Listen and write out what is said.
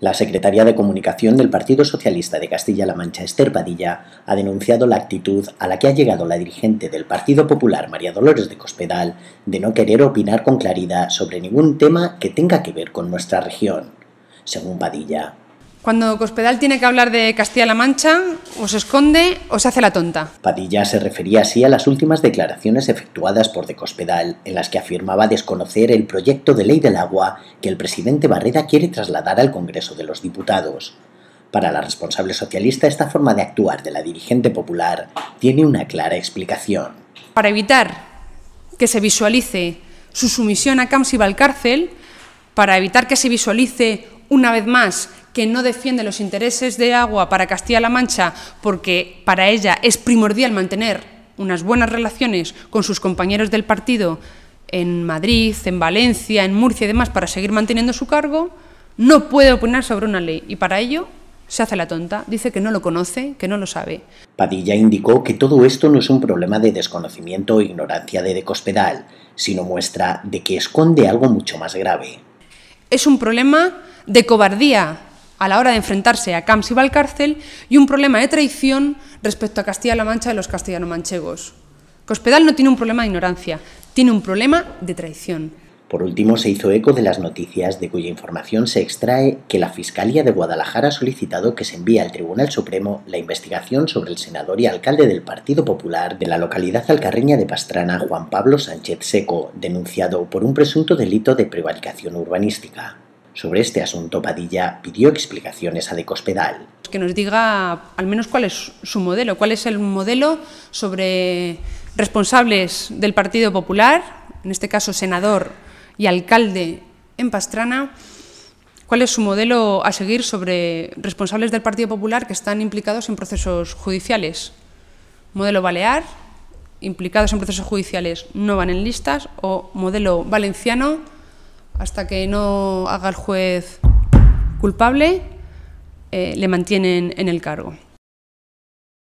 La secretaria de Comunicación del Partido Socialista de Castilla-La Mancha, Esther Padilla, ha denunciado la actitud a la que ha llegado la dirigente del Partido Popular, María Dolores de Cospedal, de no querer opinar con claridad sobre ningún tema que tenga que ver con nuestra región. Según Padilla, cuando Cospedal tiene que hablar de Castilla-La Mancha, o se esconde o se hace la tonta. Padilla se refería así a las últimas declaraciones efectuadas por de Cospedal, en las que afirmaba desconocer el proyecto de ley del agua que el presidente Barreda quiere trasladar al Congreso de los Diputados. Para la responsable socialista, esta forma de actuar de la dirigente popular tiene una clara explicación. Para evitar que se visualice su sumisión a Camps y Valcárcel, para evitar que se visualice una vez más que no defiende los intereses de agua para Castilla-La Mancha porque para ella es primordial mantener unas buenas relaciones con sus compañeros del partido en Madrid, en Valencia, en Murcia y demás para seguir manteniendo su cargo, no puede opinar sobre una ley y para ello se hace la tonta, dice que no lo conoce, que no lo sabe. Padilla indicó que todo esto no es un problema de desconocimiento o ignorancia de Decospedal, sino muestra de que esconde algo mucho más grave. Es un problema de cobardía a la hora de enfrentarse a Camps y Valcárcel y un problema de traición respecto a Castilla-La Mancha y los castellano-manchegos. Cospedal no tiene un problema de ignorancia, tiene un problema de traición. Por último, se hizo eco de las noticias de cuya información se extrae que la Fiscalía de Guadalajara ha solicitado que se envíe al Tribunal Supremo la investigación sobre el senador y alcalde del Partido Popular de la localidad alcarreña de Pastrana, Juan Pablo Sánchez Seco, denunciado por un presunto delito de prevaricación urbanística. Sobre este asunto, Padilla pidió explicaciones a Decospedal. Que nos diga al menos cuál es su modelo, cuál es el modelo sobre responsables del Partido Popular, en este caso senador y alcalde en Pastrana, cuál es su modelo a seguir sobre responsables del Partido Popular que están implicados en procesos judiciales. Modelo balear, implicados en procesos judiciales no van en listas, o modelo valenciano, hasta que no haga el juez culpable, eh, le mantienen en el cargo.